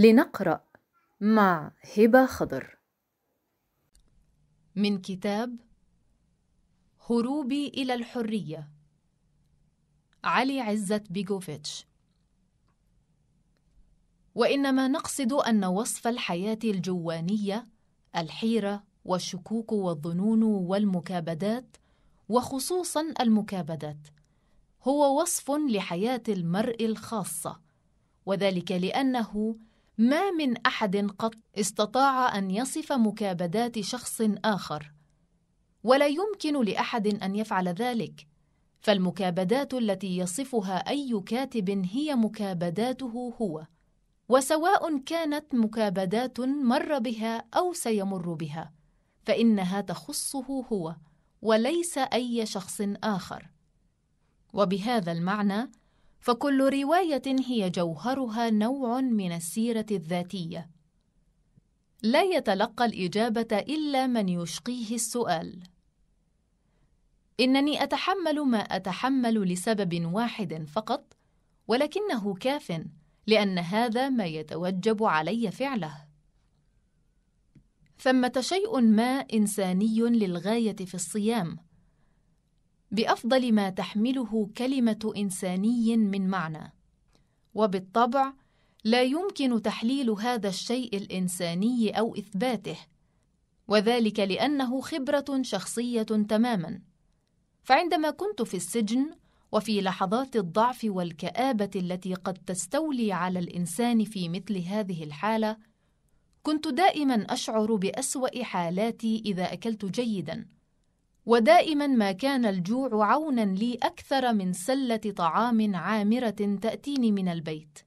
لنقرأ مع هبة خضر من كتاب هروبي إلى الحرية علي عزت بيجوفيتش وإنما نقصد أن وصف الحياة الجوانية الحيرة والشكوك والظنون والمكابدات وخصوصا المكابدات هو وصف لحياة المرء الخاصة وذلك لأنه ما من احد قط استطاع ان يصف مكابدات شخص اخر ولا يمكن لاحد ان يفعل ذلك فالمكابدات التي يصفها اي كاتب هي مكابداته هو وسواء كانت مكابدات مر بها او سيمر بها فانها تخصه هو وليس اي شخص اخر وبهذا المعنى فكل رواية هي جوهرها نوع من السيرة الذاتية. لا يتلقى الإجابة إلا من يشقيه السؤال. إنني أتحمل ما أتحمل لسبب واحد فقط، ولكنه كافٍ، لأن هذا ما يتوجب علي فعله. ثمة شيء ما إنساني للغاية في الصيام. بافضل ما تحمله كلمه انساني من معنى وبالطبع لا يمكن تحليل هذا الشيء الانساني او اثباته وذلك لانه خبره شخصيه تماما فعندما كنت في السجن وفي لحظات الضعف والكابه التي قد تستولي على الانسان في مثل هذه الحاله كنت دائما اشعر باسوا حالاتي اذا اكلت جيدا ودائما ما كان الجوع عونا لي أكثر من سلة طعام عامرة تأتيني من البيت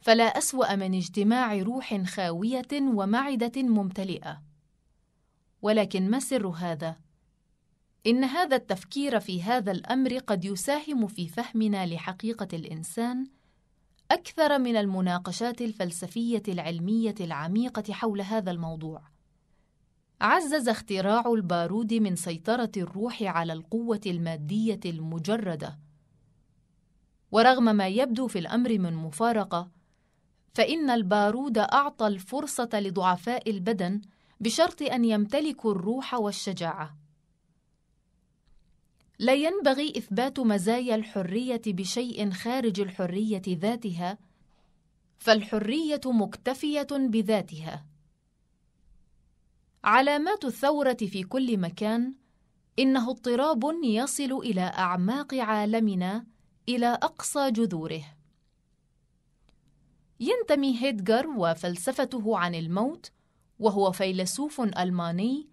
فلا أسوأ من اجتماع روح خاوية ومعدة ممتلئة ولكن ما سر هذا؟ إن هذا التفكير في هذا الأمر قد يساهم في فهمنا لحقيقة الإنسان أكثر من المناقشات الفلسفية العلمية العميقة حول هذا الموضوع عزز اختراع البارود من سيطرة الروح على القوة المادية المجردة ورغم ما يبدو في الأمر من مفارقة فإن البارود أعطى الفرصة لضعفاء البدن بشرط أن يمتلكوا الروح والشجاعة لا ينبغي إثبات مزايا الحرية بشيء خارج الحرية ذاتها فالحرية مكتفية بذاتها علامات الثورة في كل مكان إنه اضطراب يصل إلى أعماق عالمنا إلى أقصى جذوره. ينتمي هيدغر وفلسفته عن الموت، وهو فيلسوف ألماني،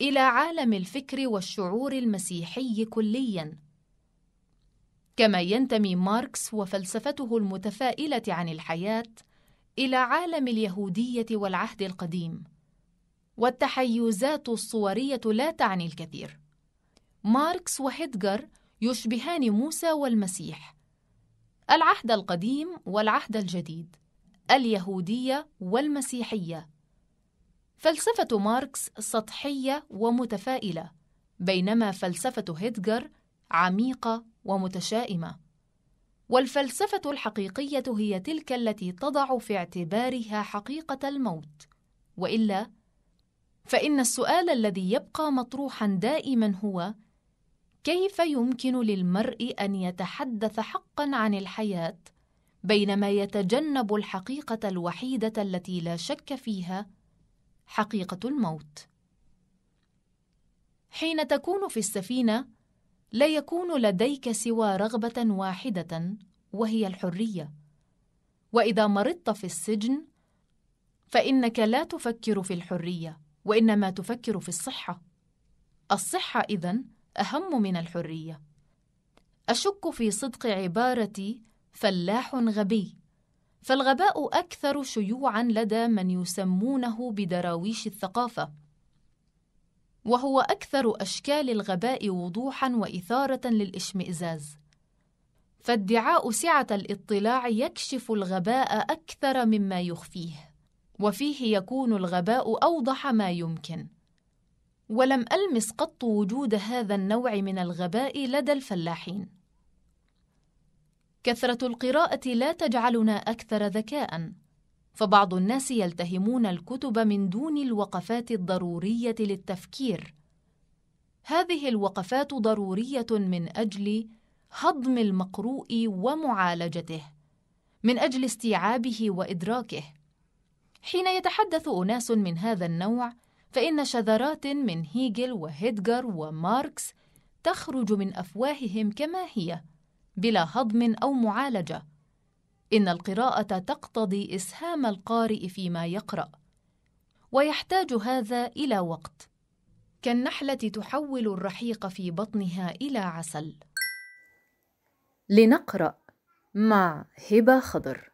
إلى عالم الفكر والشعور المسيحي كلياً. كما ينتمي ماركس وفلسفته المتفائلة عن الحياة إلى عالم اليهودية والعهد القديم. والتحيزات الصورية لا تعني الكثير ماركس وهيدجر يشبهان موسى والمسيح العهد القديم والعهد الجديد اليهودية والمسيحية فلسفة ماركس سطحية ومتفائلة بينما فلسفة هيدجر عميقة ومتشائمة والفلسفة الحقيقية هي تلك التي تضع في اعتبارها حقيقة الموت وإلا فإن السؤال الذي يبقى مطروحا دائما هو كيف يمكن للمرء أن يتحدث حقا عن الحياة بينما يتجنب الحقيقة الوحيدة التي لا شك فيها حقيقة الموت حين تكون في السفينة لا يكون لديك سوى رغبة واحدة وهي الحرية وإذا مرضت في السجن فإنك لا تفكر في الحرية وإنما تفكر في الصحة الصحة إذن أهم من الحرية أشك في صدق عبارة فلاح غبي فالغباء أكثر شيوعا لدى من يسمونه بدراويش الثقافة وهو أكثر أشكال الغباء وضوحا وإثارة للإشمئزاز فادعاء سعة الاطلاع يكشف الغباء أكثر مما يخفيه وفيه يكون الغباء أوضح ما يمكن ولم ألمس قط وجود هذا النوع من الغباء لدى الفلاحين كثرة القراءة لا تجعلنا أكثر ذكاءً فبعض الناس يلتهمون الكتب من دون الوقفات الضرورية للتفكير هذه الوقفات ضرورية من أجل هضم المقروء ومعالجته من أجل استيعابه وإدراكه حين يتحدث أناس من هذا النوع فإن شذرات من هيجل وهيدجر وماركس تخرج من أفواههم كما هي بلا هضم أو معالجة إن القراءة تقتضي إسهام القارئ فيما يقرأ ويحتاج هذا إلى وقت كالنحلة تحول الرحيق في بطنها إلى عسل لنقرأ مع هبة خضر